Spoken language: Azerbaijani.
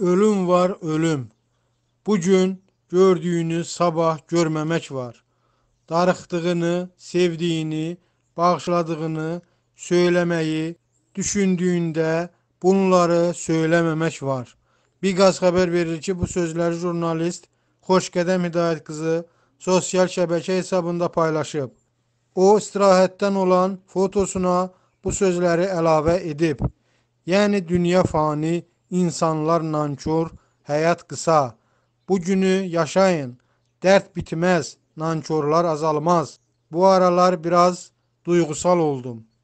Ölüm var, ölüm. Bu gün gördüyünü sabah görməmək var. Darıxdığını, sevdiyini, bağışladığını söyləməyi, düşündüyündə bunları söyləməmək var. Bir qaz xəbər verir ki, bu sözləri jurnalist Xoşqədəm Hidayət qızı sosial şəbəkə hesabında paylaşıb. O, istirahətdən olan fotosuna bu sözləri əlavə edib. Yəni, dünya fani insanlar nankör, hayat kısa. Bu günü yaşayın, dert bitmez, nankörlar azalmaz. Bu aralar biraz duygusal oldum.